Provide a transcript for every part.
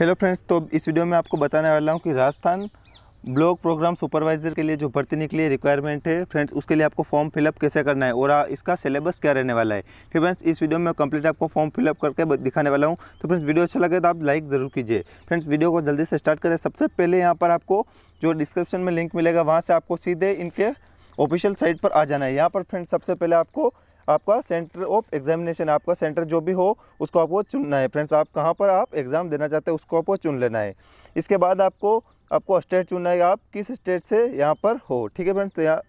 hello friends तो इस video में आपको बताने वाला हूँ कि राजस्थान ब्लॉक प्रोग्राम सुपरवाइज़र के लिए जो भर्ती निकली है रिक्वायरमेंट है फ्रेंड्स उसके लिए आपको फॉर्म फिलअप कैसे करना है और इसका सिलेबस क्या रहने वाला है ठीक फ्रेंड्स इस वीडियो में कंप्लीट आपको फॉर्म फिलअप करके दिखाने वाला हूँ तो फ्रेंड्स वीडियो अच्छा लगे तो आप लाइक ज़रूर कीजिए फ्रेंड्स वीडियो को जल्दी से स्टार्ट करें सबसे पहले यहाँ पर आपको जो डिस्क्रिप्शन में लिंक मिलेगा वहाँ से आपको सीधे इनके ऑफिशियल साइट पर आ जाना है यहाँ पर फ्रेंड्स सबसे पहले आपको आपका सेंटर ऑफ एग्जामिनेशन आपका सेंटर जो भी हो उसको आपको चुनना है फ्रेंड्स आप कहाँ पर आप एग्ज़ाम देना चाहते हैं उसको आपको चुन लेना है इसके बाद आपको आपको स्टेट चुनना है आप किस स्टेट से यहाँ पर हो ठीक है फ्रेंड्स तो यहाँ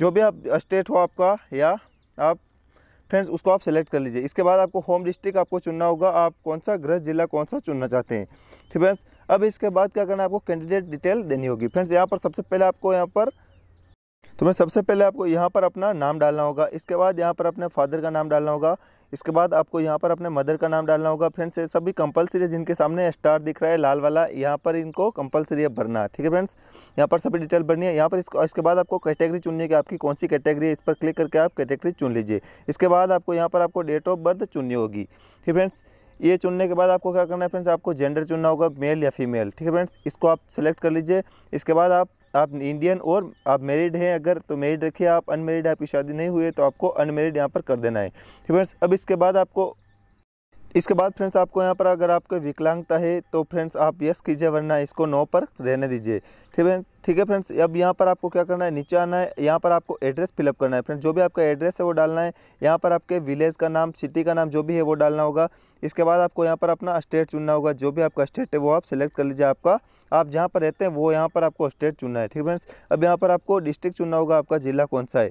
जो भी आप स्टेट हो आपका या आप फ्रेंड्स उसको आप सेलेक्ट कर लीजिए इसके बाद आपको होम डिस्ट्रिक्ट आपको चुनना होगा आप कौन सा गृह जिला कौन सा चुनना चाहते हैं ठीक फ्रेंड्स अब इसके बाद क्या करना है आपको कैंडिडेट डिटेल देनी होगी फ्रेंड्स यहाँ पर सबसे पहले आपको यहाँ पर तो मैं सबसे पहले आपको यहाँ पर अपना नाम डालना होगा इसके बाद यहाँ पर अपने फादर का नाम डालना होगा इसके बाद आपको यहाँ पर अपने मदर का नाम डालना होगा फ्रेंड्स ये सभी कंपलसरी है जिनके सामने स्टार दिख रहा है लाल वाला यहाँ पर इनको कंपलसरी है भरना ठीक है फ्रेंड्स यहाँ पर सभी डिटेल भरनी है यहाँ पर इसको इसके बाद आपको कैटेगरी चुननी है कि आपकी कौन सी कैटेगरी है इस पर क्लिक करके आप कैटेगरी चुन लीजिए इसके बाद आपको यहाँ पर आपको डेट ऑफ बर्थ चुननी होगी ठीक है फ्रेंड्स ये चुनने के बाद आपको क्या करना है फ्रेंड्स आपको जेंडर चुनना होगा मेल या फीमेल ठीक है फ्रेंड्स इसको आप सेलेक्ट कर लीजिए इसके बाद आप आप इंडियन और आप मेरिड हैं अगर तो मेरिड रखिए आप अनमेरिड आपकी शादी नहीं हुई है तो आपको अनमेरिड यहाँ पर कर देना है फ्रेंड्स अब इसके बाद आपको इसके बाद फ्रेंड्स आपको यहाँ पर अगर आपको विकलांगता है तो फ्रेंड्स आप यस कीजिए वरना इसको नो पर रहने दीजिए ठीक ठीक है फ्रेंड्स अब यहाँ पर आपको क्या करना है नीचे आना है यहाँ पर आपको एड्रेस फिलअप करना है फ्रेंड्स जो भी आपका एड्रेस है वो डालना है यहाँ पर आपके विलेज का नाम सिटी का नाम जो भी है वो डालना होगा इसके बाद आपको यहाँ पर अपना स्टेट चुनना होगा जो भी आपका स्टेट है वो आप सेलेक्ट कर लीजिए आपका आप जहाँ पर रहते हैं वो यहाँ पर आपको स्टेट चुनना है ठीक फ्रेंड्स अब यहाँ पर आपको डिस्ट्रिक्ट चुनना होगा आपका ज़िला कौन सा है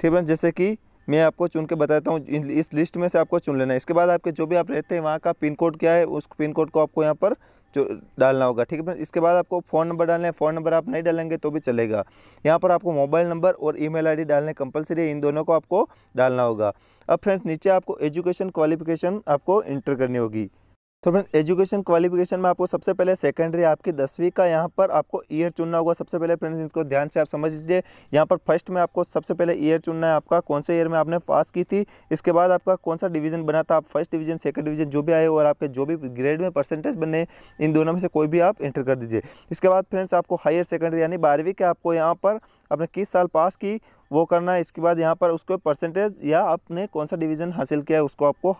ठीक फ्रेंड्स जैसे कि मैं आपको चुन के बताता हूँ इस लिस्ट में से आपको चुन लेना है इसके बाद आपके जो भी आप रहते हैं वहाँ का पिन कोड क्या है उस पिन कोड को आपको यहाँ पर जो डालना होगा ठीक है इसके बाद आपको फ़ोन नंबर डालना है फ़ोन नंबर आप नहीं डालेंगे तो भी चलेगा यहाँ पर आपको मोबाइल नंबर और ईमेल आईडी डालने कंपलसरी है इन दोनों को आपको डालना होगा अब फ्रेंड्स नीचे आपको एजुकेशन क्वालिफिकेशन आपको इंटर करनी होगी तो फ्रेंड एजुकेशन क्वालिफिकेशन में आपको सबसे पहले सेकेंडरी आपकी दसवीं का यहाँ पर आपको ईयर चुनना होगा सबसे पहले फ्रेंड्स इसको ध्यान से आप समझ लीजिए यहाँ पर फर्स्ट में आपको सबसे पहले ईयर चुनना है आपका कौन से ईयर में आपने पास की थी इसके बाद आपका कौन सा डिवीजन बना था आप फर्स्ट डिवीजन सेकंड डिवीजन जो भी आए और आपके जो भी ग्रेड में परसेंटेज बने इन दोनों में से कोई भी आप एंटर कर दीजिए इसके बाद फ्रेंड्स आपको हायर सेकेंडरी यानी बारहवीं के आपको यहाँ पर आपने किस साल पास की वो करना है इसके बाद यहाँ पर उसको परसेंटेज या आपने कौन सा डिवीज़न हासिल किया है उसको आपको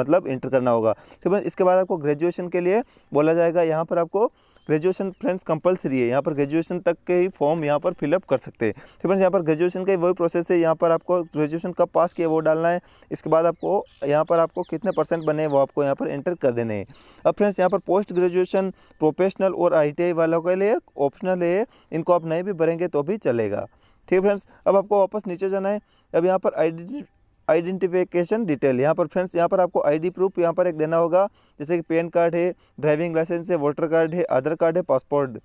मतलब इंटर करना होगा ठीक तो है इसके बाद आपको ग्रेजुएशन के लिए बोला जाएगा यहाँ पर आपको ग्रेजुएशन फ्रेंड्स कंपलसरी है यहाँ पर ग्रेजुएशन तक के ही फॉर्म यहाँ पर फिलअप कर सकते हैं ठीक तो है यहाँ पर ग्रेजुएशन का वही प्रोसेस है यहाँ पर आपको ग्रेजुएशन कब पास किया वो डालना है इसके बाद आपको यहाँ पर आपको कितने परसेंट बने वो आपको यहाँ पर एंटर कर देने हैं अब फ्रेंड्स यहाँ पर पोस्ट ग्रेजुएशन प्रोफेशनल और आई वालों के लिए ऑप्शनल है इनको आप नहीं भी भरेंगे तो भी चलेगा ठीक है फ्रेंड्स अब आपको वापस नीचे जाना है अब यहाँ पर आइडेंटिफिकेशन डिटेल यहाँ पर फ्रेंड्स यहाँ पर आपको आईडी प्रूफ यहाँ पर एक देना होगा जैसे कि पेन कार्ड है ड्राइविंग लाइसेंस है वोटर कार्ड है आधार कार्ड है पासपोर्ट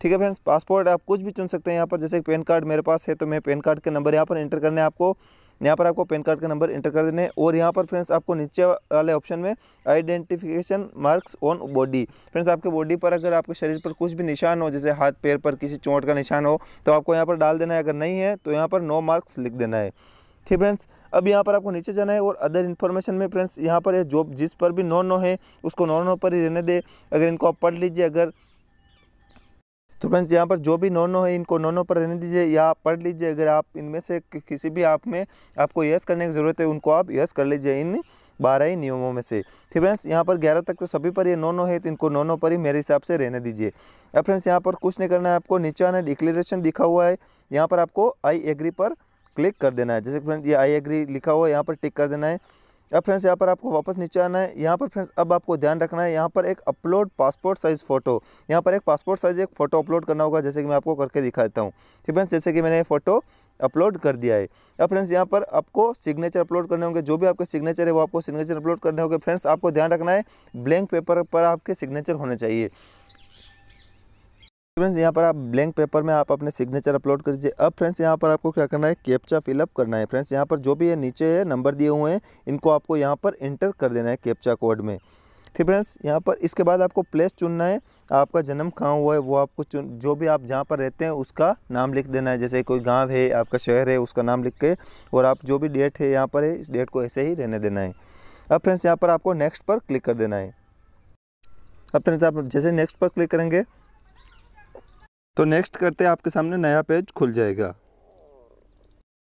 ठीक है फ्रेंड्स पासपोर्ट आप कुछ भी चुन सकते हैं यहाँ पर जैसे पेन कार्ड मेरे पास है तो मैं पेन कार्ड के नंबर यहाँ पर इंटर करने आपको यहाँ पर आपको पेन कार्ड का नंबर इंटर कर देने और यहाँ पर फ्रेंड्स आपको नीचे वाले ऑप्शन में identification marks on body friends आपके बॉडी पर अगर आपके शरीर पर कुछ भी निशान हो जैसे हाथ पैर पर किसी चोट का निशान हो तो आपको यहाँ पर डाल देना है अगर नहीं है तो यहाँ पर नो मार्क्स लिख देना है ठीक फ्रेंड्स अब यहाँ पर आपको नीचे जाना है और अदर इन्फॉर्मेशन में फ्रेंड्स यहाँ पर जो जिस पर भी नो नो है उसको नो नो पर ही रहने दे अगर इनको आप पढ़ लीजिए अगर तो फ्रेंड्स यहाँ पर जो भी नो नो है इनको नो नो पर रहने दीजिए या पढ़ लीजिए अगर आप इनमें से किसी भी आप में आपको यस करने की ज़रूरत है उनको आप यस कर लीजिए इन बारह ही नियमों में से ठीक तो फ्रेंड्स यहाँ पर ग्यारह तक तो सभी पर ये नो नो है तो इनको नो नो पर ही मेरे हिसाब से रहने दीजिए अब फ्रेंड्स यहाँ पर कुछ नहीं करना है आपको नीचे आना डिक्लेरेशन दिखा हुआ है यहाँ पर आपको आई एग्री पर क्लिक कर देना है जैसे फ्रेंड्स ये आई एग्री लिखा हुआ है यहाँ पर टिक कर देना है अब फ्रेंड्स यहाँ पर आपको वापस नीचे आना है यहाँ पर फ्रेंड्स अब आपको ध्यान रखना है यहाँ पर एक अपलोड पासपोर्ट साइज़ फ़ोटो यहाँ पर एक पासपोर्ट साइज़ एक फ़ोटो अपलोड करना होगा जैसे कि मैं आपको करके दिखा देता हूँ ठीक फ्रेंड्स जैसे कि मैंने ये फ़ोटो अपलोड कर दिया है अब फ्रेंड्स यहाँ पर आपको सिग्नेचर अपलोड करने होंगे जो भी आपके सिग्नेचर है वो आपको सिग्नेचर अपलोड करने होंगे फ्रेंड्स आपको ध्यान रखना है ब्लैंक पेपर पर आपके सिग्नेचर होने चाहिए फ्रेंड्स यहाँ पर आप ब्लैंक पेपर में आप अपने सिग्नेचर अपलोड कर दीजिए अब फ्रेंड्स यहाँ पर आपको क्या करना है कैप्चा फिलअप करना है फ्रेंड्स यहाँ पर जो भी ये नीचे है नंबर दिए हुए हैं इनको आपको यहाँ पर इंटर कर देना है कैप्चा कोड में ठीक फ्रेंड्स यहाँ पर इसके बाद आपको प्लेस चुनना है आपका जन्म कहाँ हुआ है वो आपको चुन जो भी आप जहाँ पर रहते हैं उसका नाम लिख देना है जैसे कोई गाँव है आपका शहर है उसका नाम लिख के और आप जो भी डेट है यहाँ पर है इस डेट को ऐसे ही रहने देना है अब फ्रेंड्स यहाँ पर आपको नेक्स्ट पर क्लिक कर देना है अब फ्रेंड्स आप जैसे नेक्स्ट पर क्लिक करेंगे तो नेक्स्ट करते हैं आपके सामने नया पेज खुल जाएगा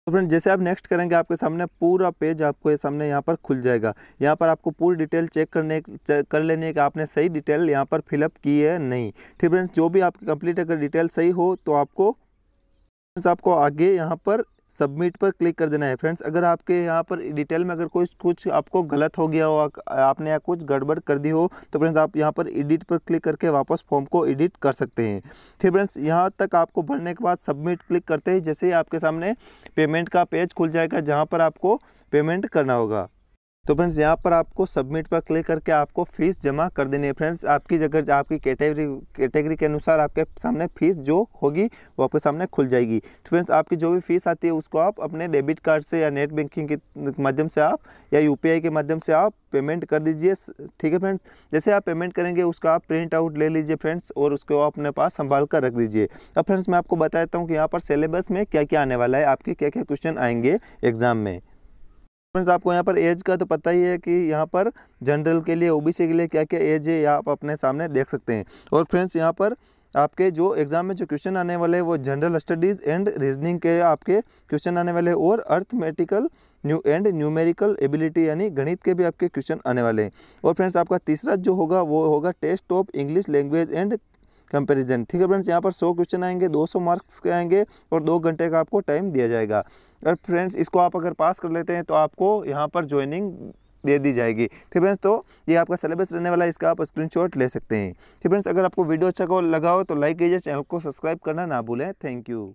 तो फ्रेंड जैसे आप नेक्स्ट करेंगे आपके सामने पूरा पेज आपको ये सामने यहाँ पर खुल जाएगा यहाँ पर आपको पूरी डिटेल चेक करने चेक कर लेनी है कि आपने सही डिटेल यहाँ पर फिलअप की है नहीं ठीक फ्रेंड्स जो भी आपकी कंप्लीट अगर डिटेल सही हो तो आपको आपको आगे यहाँ पर सबमिट पर क्लिक कर देना है फ्रेंड्स अगर आपके यहाँ पर डिटेल में अगर कोई कुछ आपको गलत हो गया हो आपने यहाँ कुछ गड़बड़ कर दी हो तो फ्रेंड्स आप यहाँ पर एडिट पर क्लिक करके वापस फॉर्म को एडिट कर सकते हैं ठीक फ्रेंड्स यहाँ तक आपको भरने के बाद सबमिट क्लिक करते ही जैसे ही आपके सामने पेमेंट का पेज खुल जाएगा जहाँ पर आपको पेमेंट करना होगा तो फ्रेंड्स यहाँ पर आपको सबमिट पर क्लिक करके आपको फीस जमा कर देनी है फ्रेंड्स आपकी जगह आपकी कैटेगरी कैटेगरी के अनुसार आपके सामने फीस जो होगी वो आपके सामने खुल जाएगी तो फ्रेंड्स आपकी जो भी फीस आती है उसको आप अपने डेबिट कार्ड से या नेट बैंकिंग के माध्यम से आप या यू के माध्यम से आप पेमेंट कर दीजिए ठीक है फ्रेंड्स जैसे आप पेमेंट करेंगे उसका आप प्रिंट आउट ले लीजिए फ्रेंड्स और उसको आप अपने पास संभाल कर रख दीजिए अब फ्रेंड्स मैं आपको बता देता हूँ कि यहाँ पर सिलेबस में क्या क्या आने वाला है आपके क्या क्या क्वेश्चन आएंगे एग्जाम में फ्रेंड्स आपको यहाँ पर एज का तो पता ही है कि यहाँ पर जनरल के लिए ओबीसी के लिए क्या क्या एज है आप अपने सामने देख सकते हैं और फ्रेंड्स यहाँ पर आपके जो एग्ज़ाम में जो क्वेश्चन आने वाले हैं वो जनरल स्टडीज़ एंड रीजनिंग के आपके क्वेश्चन आने वाले हैं और arithmetical new and numerical ability यानी गणित के भी आपके क्वेश्चन आने वाले हैं और फ्रेंड्स आपका तीसरा जो होगा वो होगा test of English language and comparison ठीक है फ्रेंड्स यहाँ पर 100 क्वेश्चन आएंगे 200 मार्क्स के आएंगे और दो घंटे का आपको टाइम दिया जाएगा और फ्रेंड्स इसको आप अगर पास कर लेते हैं तो आपको यहाँ पर ज्वाइनिंग दे दी जाएगी ठीक फ्रेंड्स तो ये आपका सिलेबस रहने वाला है इसका आप स्क्रीनशॉट ले सकते हैं ठीक फ्रेंड्स अगर आपको वीडियो अच्छा लगा हो तो लाइक कीजिए चैनल को सब्सक्राइब करना ना भूलें थैंक यू